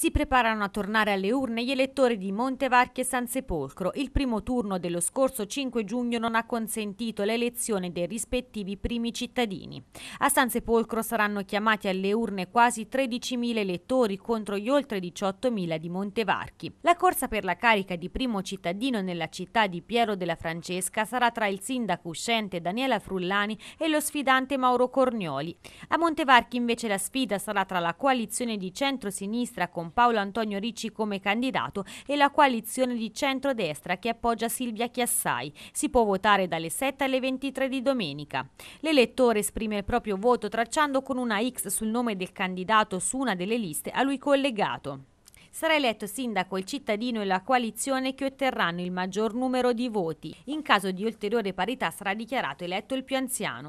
Si preparano a tornare alle urne gli elettori di Montevarchi e Sansepolcro. Il primo turno dello scorso 5 giugno non ha consentito l'elezione dei rispettivi primi cittadini. A Sansepolcro saranno chiamati alle urne quasi 13.000 elettori contro gli oltre 18.000 di Montevarchi. La corsa per la carica di primo cittadino nella città di Piero della Francesca sarà tra il sindaco uscente Daniela Frullani e lo sfidante Mauro Cornioli. A Montevarchi invece la sfida sarà tra la coalizione di centro-sinistra con Paolo Antonio Ricci come candidato e la coalizione di centrodestra che appoggia Silvia Chiassai. Si può votare dalle 7 alle 23 di domenica. L'elettore esprime il proprio voto tracciando con una X sul nome del candidato su una delle liste a lui collegato sarà eletto sindaco il cittadino e la coalizione che otterranno il maggior numero di voti. In caso di ulteriore parità sarà dichiarato eletto il più anziano.